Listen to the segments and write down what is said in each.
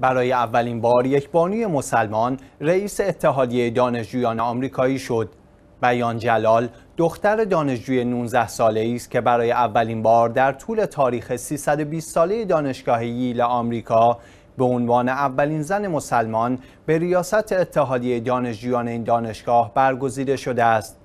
برای اولین بار یک بانوی مسلمان رئیس اتحادیه دانشجویان آمریکایی شد بیان جلال دختر دانشجوی 19 ساله ای است که برای اولین بار در طول تاریخ 320 ساله دانشگاه ییل آمریکا به عنوان اولین زن مسلمان به ریاست اتحادیه دانشجویان این دانشگاه برگزیده شده است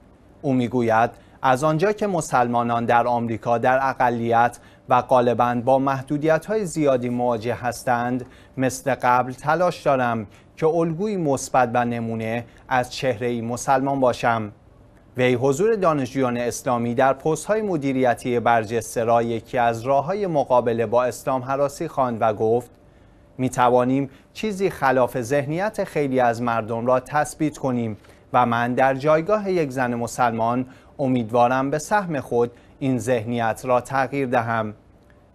او میگوید از آنجا که مسلمانان در آمریکا در اقلیت و غالبا با محدودیت های زیادی مواجه هستند مثل قبل تلاش دارم که الگوی مثبت و نمونه از چهره مسلمان باشم وی حضور دانشجویان اسلامی در پست های مدیریتی برجسته را یکی از راه های مقابله با اسلام حراسی خواند و گفت می توانیم چیزی خلاف ذهنیت خیلی از مردم را تثبیت کنیم و من در جایگاه یک زن مسلمان امیدوارم به سهم خود این ذهنیت را تغییر دهم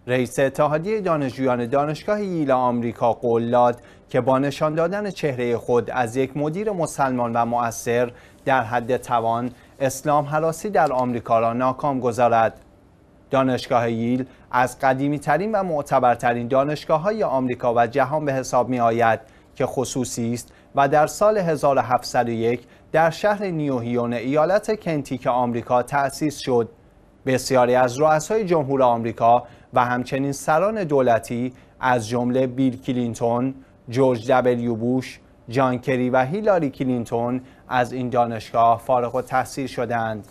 رئیس اتحادیه دانشجویان دانشگاه ییل آمریکا قول داد که با نشان دادن چهره خود از یک مدیر مسلمان و مؤثر در حد توان اسلام حراسی در آمریکا را ناکام گذارد دانشگاه ییل از قدیمی ترین و معتبرترین دانشگاه های آمریکا و جهان به حساب می آید که خصوصی است و در سال 1701 در شهر نیوهیون ایالت کنتیک آمریکا تأسیس شد. بسیاری از رؤسای جمهور آمریکا و همچنین سران دولتی از جمله بیل کلینتون، جورج دبلیو بوش، جان کری و هیلاری کلینتون از این دانشگاه فارغ و تحصیل شدند.